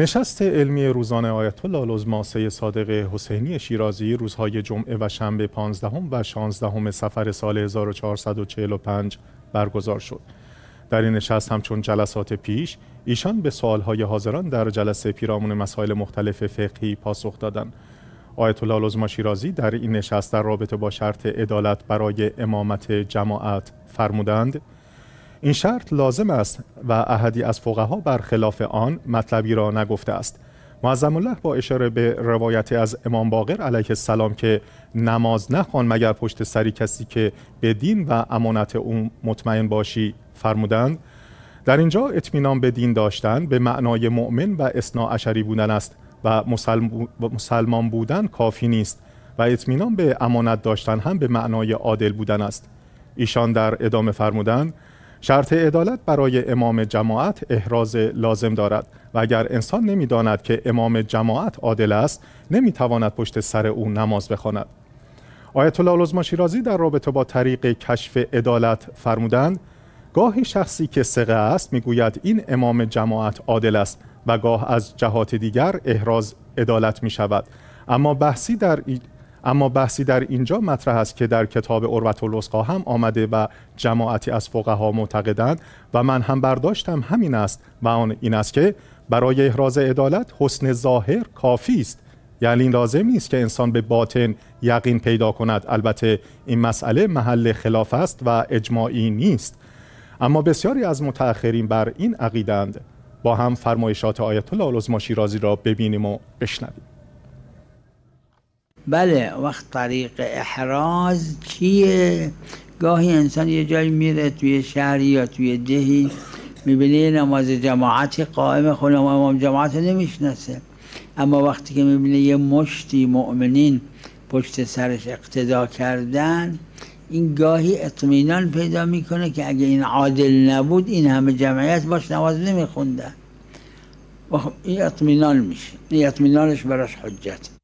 نشست علمی روزانه آیت الله العظما صادق حسینی شیرازی روزهای جمعه و شنبه 15 و 16 سفر سال 1445 برگزار شد. در این نشست همچون جلسات پیش ایشان به سوالهای حاضران در جلسه پیرامون مسائل مختلف فقهی پاسخ دادند. آیت الله العظما شیرازی در این نشست در رابطه با شرط عدالت برای امامت جماعت فرمودند: این شرط لازم است و احدی از فقها خلاف آن مطلبی را نگفته است معظم الله با اشاره به روایت از امام باقر علیه السلام که نماز نخوان مگر پشت سری کسی که به دین و امانت او مطمئن باشی فرمودند در اینجا اطمینان به دین داشتن به معنای مؤمن و اصناعشری عشری بودن است و مسلمان بودن کافی نیست و اطمینان به امانت داشتن هم به معنای عادل بودن است ایشان در ادامه فرمودند شرط عدالت برای امام جماعت احراز لازم دارد و اگر انسان نمیداند که امام جماعت عادل است نمیتواند پشت سر او نماز بخواند آیت الله العظما شیرازی در رابطه با طریق کشف عدالت فرمودند گاهی شخصی که سقه است میگوید این امام جماعت عادل است و گاه از جهات دیگر احراز عدالت می شود اما بحثی در اما بحثی در اینجا مطرح است که در کتاب عروت الوسقا هم آمده و جماعتی از فقها معتقدند و من هم برداشتم همین است و آن این است که برای احراز عدالت حسن ظاهر کافی است یعنی لازم نیست که انسان به باطن یقین پیدا کند البته این مسئله محل خلاف است و اجماعی نیست اما بسیاری از متأخرین بر این عقیدند با هم فرمایشات آیت الله العظمی شیرازی را ببینیم و بشنویم بله وقت طریق احراز چیه گاهی انسان یه جایی میره توی شهری یا توی دهی میبینه نماز جماعت قائم خود خب امام جماعت رو نمیشناسه اما وقتی که میبینه یه مشتی مؤمنین پشت سرش اقتدا کردن این گاهی اطمینان پیدا میکنه که اگه این عادل نبود این همه جمعیت باش نماز نمیخوندن خب، این اطمینان میشه این اطمینانش براش حجت